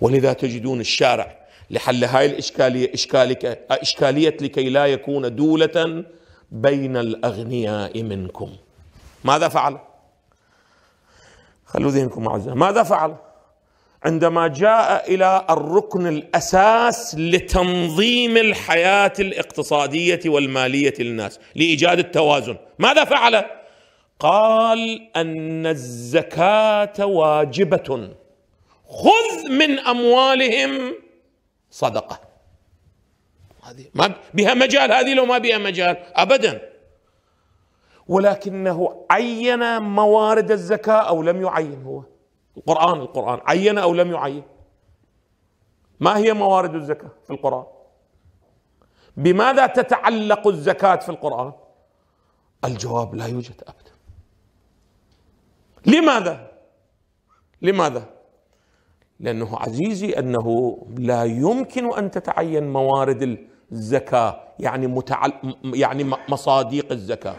ولذا تجدون الشارع لحل هاي الإشكالية إشكالك إشكالية لكي لا يكون دولة بين الأغنياء منكم ماذا فعل خلوا ذهنكم أعزائي ماذا فعل عندما جاء إلى الركن الأساس لتنظيم الحياة الاقتصادية والمالية للناس لإيجاد التوازن ماذا فعل قال أن الزكاة واجبة خذ من اموالهم صدقه هذه ما بها مجال هذه لو ما بها مجال ابدا ولكنه عين موارد الزكاه او لم يعين هو القران القران عين او لم يعين ما هي موارد الزكاه في القران بماذا تتعلق الزكاه في القران الجواب لا يوجد ابدا لماذا لماذا لأنه عزيزي أنه لا يمكن أن تتعين موارد الزكاة يعني, متعل يعني مصاديق الزكاة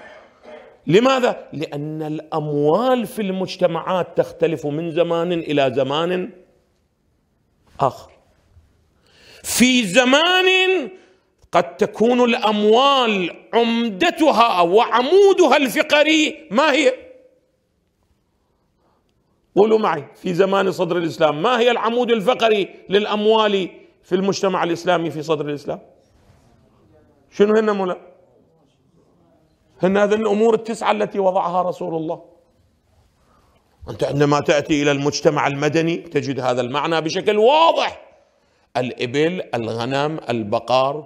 لماذا؟ لأن الأموال في المجتمعات تختلف من زمان إلى زمان آخر في زمان قد تكون الأموال عمدتها وعمودها الفقري ما هي؟ قولوا معي في زمان صدر الاسلام ما هي العمود الفقري للاموال في المجتمع الاسلامي في صدر الاسلام؟ شنو هن مولا؟ هن هذه الامور التسعه التي وضعها رسول الله. انت عندما تاتي الى المجتمع المدني تجد هذا المعنى بشكل واضح. الابل، الغنم، البقر،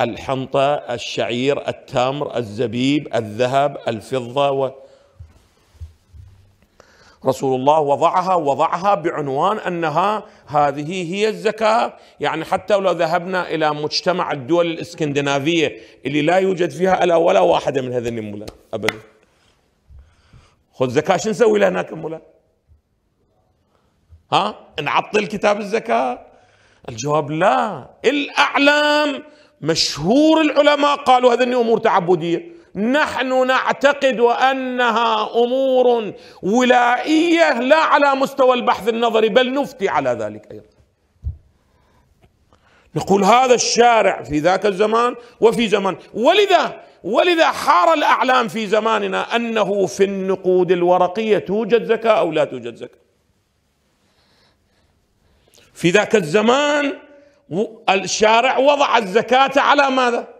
الحنطه، الشعير، التمر، الزبيب، الذهب، الفضه و... رسول الله وضعها وضعها بعنوان انها هذه هي الزكاه، يعني حتى لو ذهبنا الى مجتمع الدول الاسكندنافيه اللي لا يوجد فيها الا ولا واحده من هذين الملا ابدا. خذ زكاه شو نسوي لها هناك الملا ها؟ نعطل كتاب الزكاه؟ الجواب لا، الاعلام مشهور العلماء قالوا هذه امور تعبديه، نحن نعتقد انها امور ولائيه لا على مستوى البحث النظري بل نفتي على ذلك ايضا نقول هذا الشارع في ذاك الزمان وفي زمان ولذا ولذا حار الاعلام في زماننا انه في النقود الورقيه توجد زكاه او لا توجد زكاه في ذاك الزمان الشارع وضع الزكاه على ماذا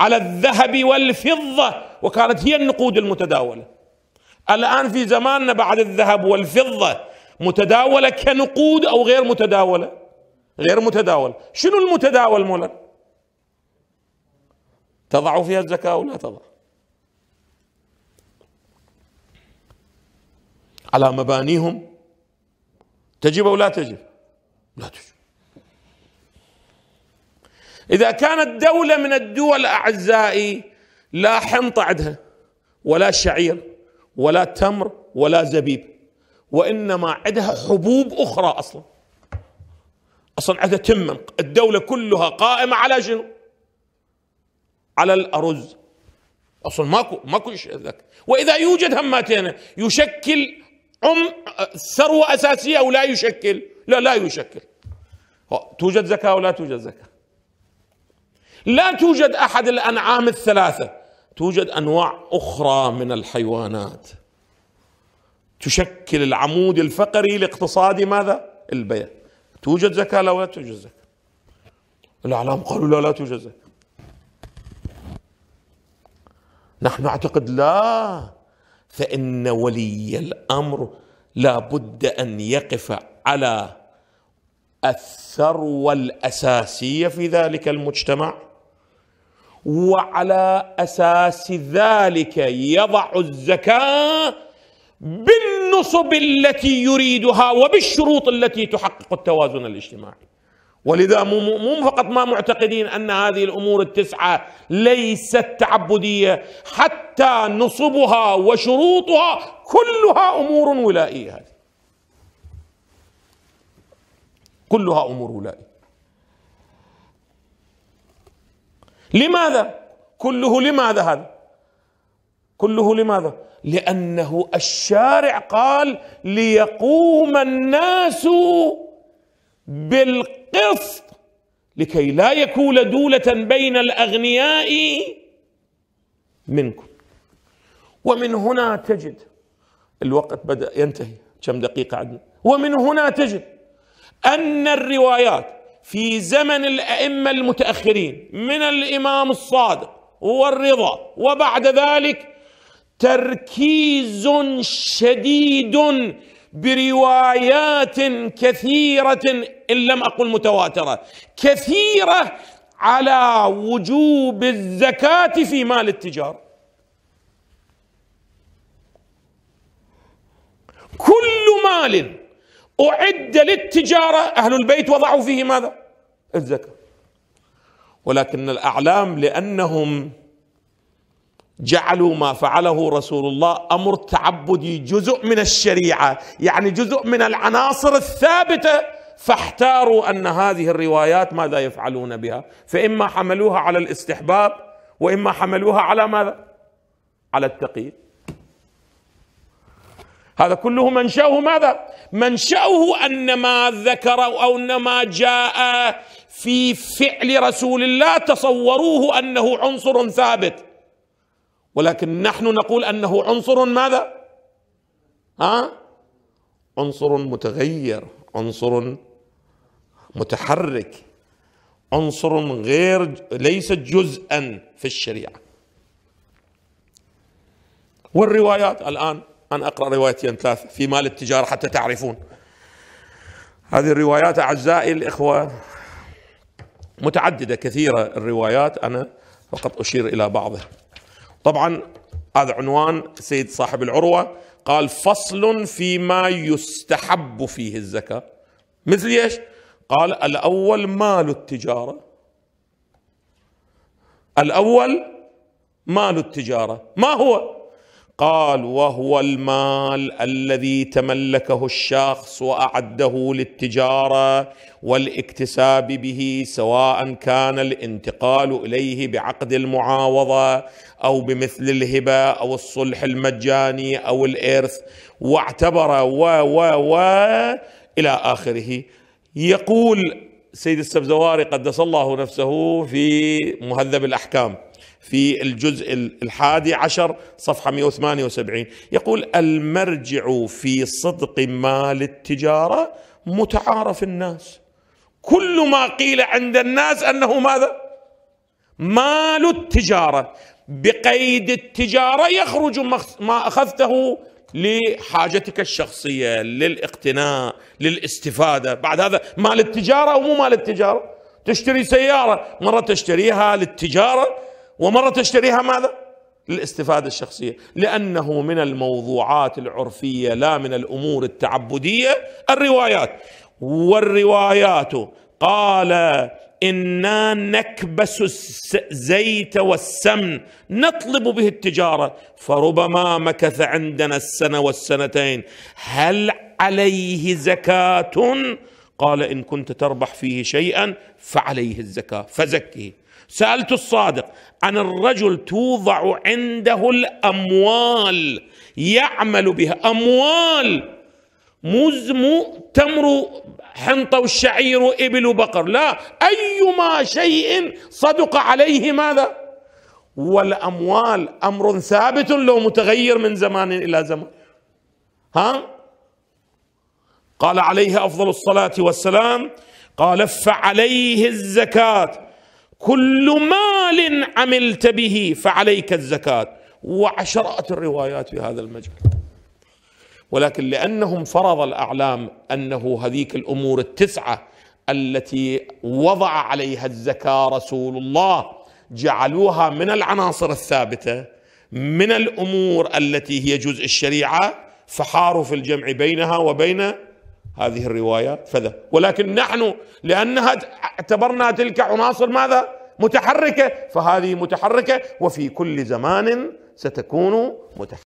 على الذهب والفضة وكانت هي النقود المتداولة الآن في زماننا بعد الذهب والفضة متداولة كنقود أو غير متداولة غير متداولة شنو المتداول مولانا تضع فيها الزكاة أو لا تضع على مبانيهم تجب أو لا تجب لا تجب إذا كانت دولة من الدول أعزائي لا حنطة عندها ولا شعير ولا تمر ولا زبيب وإنما عندها حبوب أخرى أصلا أصلا عندها تمن الدولة كلها قائمة على شنو على الأرز أصلا ماكو ماكو شيء ذاك وإذا يوجد هماتين يشكل عم ثروة أساسية أو لا يشكل لا لا يشكل توجد زكاة ولا توجد زكاة لا توجد احد الانعام الثلاثه توجد انواع اخرى من الحيوانات تشكل العمود الفقري لاقتصاد ماذا؟ البيع توجد زكاه لا ولا توجد زكاه الاعلام قالوا لا لا توجد زكاه نحن نعتقد لا فان ولي الامر لابد ان يقف على الثروه الاساسيه في ذلك المجتمع وعلى اساس ذلك يضع الزكاه بالنصب التي يريدها وبالشروط التي تحقق التوازن الاجتماعي ولذا مو مو فقط ما معتقدين ان هذه الامور التسعه ليست تعبديه حتى نصبها وشروطها كلها امور ولائيه كلها امور ولائيه لماذا كله لماذا هذا كله لماذا لانه الشارع قال ليقوم الناس بالقسط لكي لا يكون دوله بين الاغنياء منكم ومن هنا تجد الوقت بدا ينتهي كم دقيقه عندنا ومن هنا تجد ان الروايات في زمن الائمه المتاخرين من الامام الصادق والرضا وبعد ذلك تركيز شديد بروايات كثيره ان لم اقل متواتره كثيره على وجوب الزكاه في مال التجار كل مال أعد للتجارة أهل البيت وضعوا فيه ماذا؟ الزكاة ولكن الأعلام لأنهم جعلوا ما فعله رسول الله أمر تعبدي جزء من الشريعة يعني جزء من العناصر الثابتة فاحتاروا أن هذه الروايات ماذا يفعلون بها فإما حملوها على الاستحباب وإما حملوها على ماذا؟ على التقييد هذا كله منشأه ماذا؟ منشأه أن ما ذكر أو أن ما جاء في فعل رسول الله تصوروه أنه عنصر ثابت ولكن نحن نقول أنه عنصر ماذا؟ ها؟ عنصر متغير عنصر متحرك عنصر غير ليس جزءا في الشريعه والروايات الان أنا أقرأ روايتين ثلاثة في مال التجارة حتى تعرفون هذه الروايات أعزائي الإخوة متعددة كثيرة الروايات أنا فقط أشير إلى بعضها طبعا هذا عنوان سيد صاحب العروة قال فصل فيما يستحب فيه الزكاة مثل ايش؟ قال الأول مال التجارة الأول مال التجارة ما هو؟ قال وهو المال الذي تملكه الشخص واعده للتجاره والاكتساب به سواء كان الانتقال اليه بعقد المعاوضه او بمثل الهبه او الصلح المجاني او الارث واعتبر و و و الى اخره يقول سيد السبزواري قدس الله نفسه في مهذب الأحكام في الجزء الحادي عشر صفحة 178 يقول المرجع في صدق ما للتجارة متعارف الناس كل ما قيل عند الناس أنه ماذا مال التجارة بقيد التجارة يخرج ما أخذته لحاجتك الشخصية للاقتناء للاستفادة بعد هذا مال التجارة ومو مال التجارة تشتري سيارة مرة تشتريها للتجارة ومرة تشتريها ماذا للاستفادة الشخصية لأنه من الموضوعات العرفية لا من الأمور التعبدية الروايات والروايات قال انا نكبس الزيت والسمن نطلب به التجاره فربما مكث عندنا السنه والسنتين هل عليه زكاه قال ان كنت تربح فيه شيئا فعليه الزكاه فزكه سالت الصادق عن الرجل توضع عنده الاموال يعمل بها اموال مو تمر حنطة والشعير وإبل وبقر لا أيما شيء صدق عليه ماذا والأموال أمر ثابت لو متغير من زمان إلى زمان ها قال عليه أفضل الصلاة والسلام قال فعليه الزكاة كل مال عملت به فعليك الزكاة وعشرات الروايات في هذا المجال ولكن لانهم فرض الاعلام انه هذيك الامور التسعه التي وضع عليها الزكاه رسول الله جعلوها من العناصر الثابته من الامور التي هي جزء الشريعه فحاروا في الجمع بينها وبين هذه الروايات فذا ولكن نحن لانها اعتبرنا تلك عناصر ماذا؟ متحركه فهذه متحركه وفي كل زمان ستكون متحركه